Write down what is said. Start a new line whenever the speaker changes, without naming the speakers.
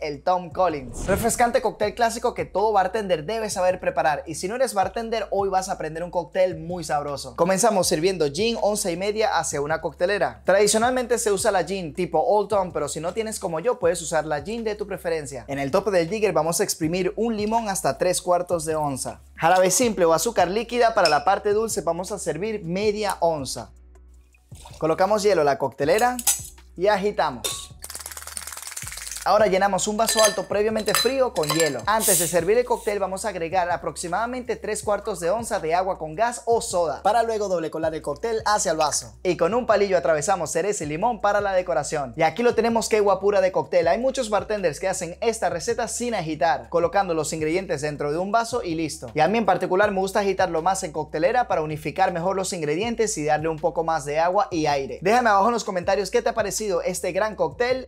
el Tom Collins. Refrescante cóctel clásico que todo bartender debe saber preparar y si no eres bartender hoy vas a aprender un cóctel muy sabroso. Comenzamos sirviendo gin once y media hacia una coctelera. Tradicionalmente se usa la gin tipo Old Tom, pero si no tienes como yo puedes usar la gin de tu preferencia. En el tope del digger vamos a exprimir un limón hasta tres cuartos de onza. Jarabe simple o azúcar líquida para la parte dulce vamos a servir media onza. Colocamos hielo en la coctelera y agitamos. Ahora llenamos un vaso alto previamente frío con hielo. Antes de servir el cóctel vamos a agregar aproximadamente 3 cuartos de onza de agua con gas o soda para luego doble colar el cóctel hacia el vaso. Y con un palillo atravesamos cereza y limón para la decoración. Y aquí lo tenemos que guapura de cóctel. Hay muchos bartenders que hacen esta receta sin agitar, colocando los ingredientes dentro de un vaso y listo. Y a mí en particular me gusta agitarlo más en coctelera para unificar mejor los ingredientes y darle un poco más de agua y aire. Déjame abajo en los comentarios qué te ha parecido este gran cóctel